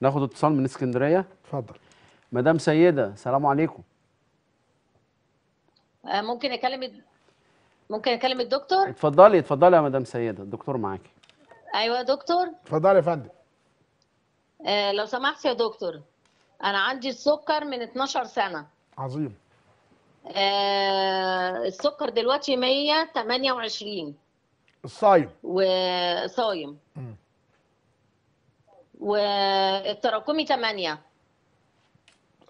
ناخد اتصال من اسكندريه اتفضل مدام سيده سلام عليكم آه، ممكن اكلم ممكن اكلم الدكتور اتفضلي اتفضلي يا مدام سيده الدكتور معاكي ايوه يا دكتور اتفضلي يا فندم آه، لو سمحت يا دكتور انا عندي السكر من 12 سنه عظيم آه، السكر دلوقتي 128 الصايم وصايم والتراكمي 8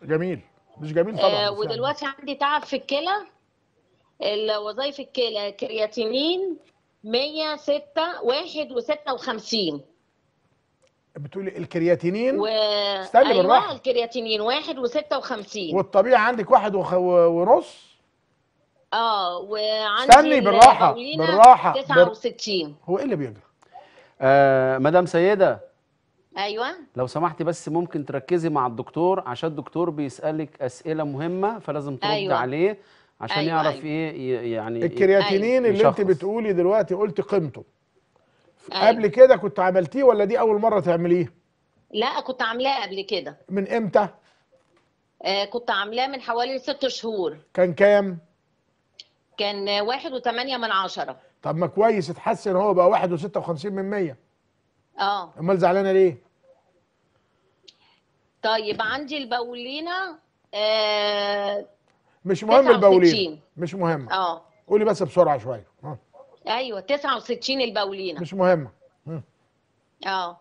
جميل مش جميل طبعا آه، يعني. ودلوقتي يعني. عندي تعب في الكلى الوظائف الكلى كرياتينين 106 1 و56 بتقولي الكرياتينين و... استني أيوة بالراحه الكرياتينين 1 و56 والطبيعي عندك واحد ونص اه وعندي استني بالراحه بالراحه 69 هو ايه اللي بيجرى؟ آه مدام سيده ايوه لو سمحتي بس ممكن تركزي مع الدكتور عشان الدكتور بيسالك اسئله مهمه فلازم ترد أيوة. عليه عشان أيوة يعرف أيوة. ايه يعني إيه الكرياتينين أيوة. اللي انت بتقولي دلوقتي قلت قيمته أيوة. قبل كده كنت عملتيه ولا دي اول مره تعمليه لا كنت عاملاه قبل كده من امتى آه كنت عاملاه من حوالي ست شهور كان كام كان واحد وثمانية من عشرة طب ما كويس اتحسن هو بقى واحد وستة وخمسين من مية اه امال زعلانه ليه طيب عندي البولينا آه مش مهم البولينا مش مهم اه قولي بس بسرعه شويه آه. ايوه 69 البولينا مش مهمه آه. اه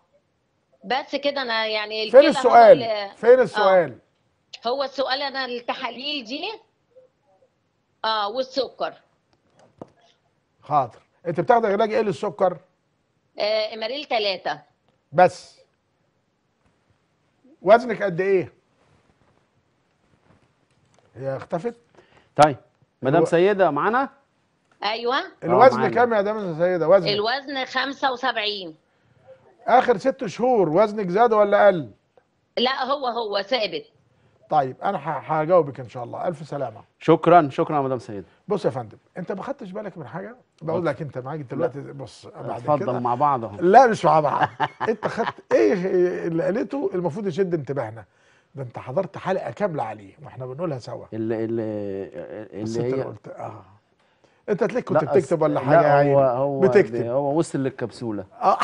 بس كده انا يعني فين السؤال آه، فين السؤال آه. هو السؤال انا التحاليل دي اه والسكر حاضر انت بتاخد علاج ايه للسكر آه امريل ثلاثة بس وزنك قد ايه هي اختفت طيب مدام سيده معانا ايوه الوزن آه، كام يا مدام سيده وزن الوزن 75 اخر ست شهور وزنك زاد ولا قل لا هو هو ثابت طيب انا هجاوبك ان شاء الله الف سلامه شكرا شكرا يا مدام سيد بص يا فندم انت ما خدتش بالك من حاجه بقول لك انت معاك دلوقتي بص بعد اتفضل مع بعض اهو لا مش مع بعض انت خدت ايه اللي قالته المفروض يشد انتباهنا ده انت حضرت حلقه كامله عليه واحنا بنقولها سوا اللي اللي اللي هي قلت اه انت تلاقيك كنت بتكتب ولا حاجه يعني هو هو بتكتب هو وصل للكبسوله اه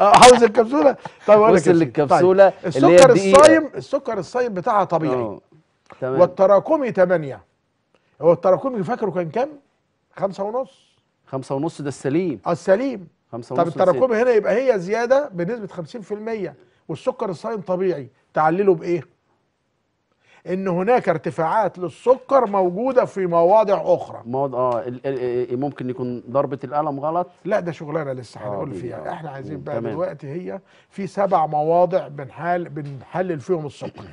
عاوز الكبسوله طيب وصل للكبسوله طيب. طيب، السكر الصايم السكر الصايم بتاعها طبيعي آه. تمام والتراكمي 8 هو التراكمي فاكره كان كام؟ 5 ونص 5 ونص ده السليم اه السليم طب التراكمي هنا يبقى هي زياده بنسبه 50% والسكر الصايم طبيعي تعلله بايه؟ ان هناك ارتفاعات للسكر موجوده في مواضع اخرى مواضع اه ممكن يكون ضربه القلم غلط لا ده شغلانه لسه آه، هنقول فيها آه، احنا عايزين بقى تمام. دلوقتي هي في سبع مواضع بنحل بنحلل فيهم السكر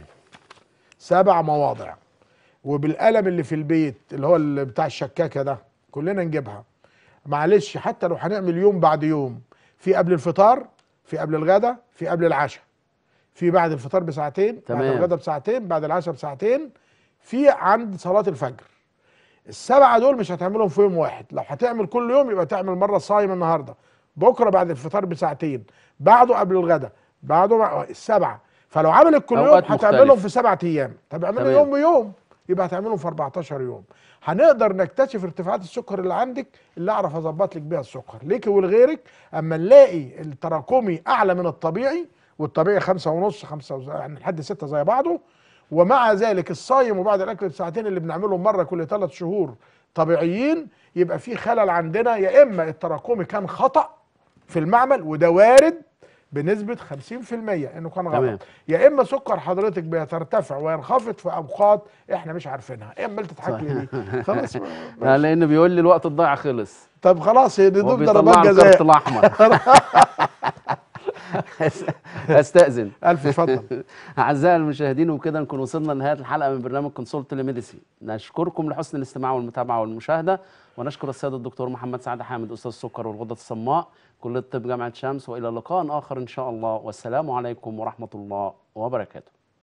سبع مواضع وبالقلم اللي في البيت اللي هو اللي بتاع الشكاكه ده كلنا نجيبها معلش حتى لو هنعمل يوم بعد يوم في قبل الفطار في قبل الغدا في قبل العشاء في بعد الفطار بساعتين تمام. بعد الغداء بساعتين بعد العشاء بساعتين في عند صلاه الفجر السبعه دول مش هتعملهم في يوم واحد لو هتعمل كل يوم يبقى تعمل مره صايم النهارده بكره بعد الفطار بساعتين بعده قبل الغداء بعده مع... السبعه فلو عملت كل يوم هتعملهم في سبعة ايام طب اعملهم يوم بيوم يبقى هتعملهم في 14 يوم هنقدر نكتشف ارتفاعات السكر اللي عندك اللي اعرف اظبط لك بيها السكر ليكي ولغيرك اما نلاقي التراكمي اعلى من الطبيعي والطبيعي خمسة ونص خمسة يعني لحد ستة زي بعضه ومع ذلك الصايم وبعد الأكل بساعتين اللي بنعملهم مرة كل ثلاث شهور طبيعيين يبقى في خلل عندنا يا إما التراكمي كان خطأ في المعمل وده وارد بنسبة 50% انه كان غلط يا اما سكر حضرتك بيترتفع وينخفض في اوقات احنا مش عارفينها يا اما انت تضحك لي خلاص لانه بيقول لي الوقت الضايع خلص طب خلاص دي ضربات جزاء الاحمر استاذن الف اتفضل اعزائي المشاهدين وكده نكون وصلنا لنهايه الحلقه من برنامج كونسولت ميديسي نشكركم لحسن الاستماع والمتابعه والمشاهده ونشكر السيد الدكتور محمد سعد حامد استاذ السكر والغده الصماء كليه الطب جامعه شمس والى لقاء اخر ان شاء الله والسلام عليكم ورحمه الله وبركاته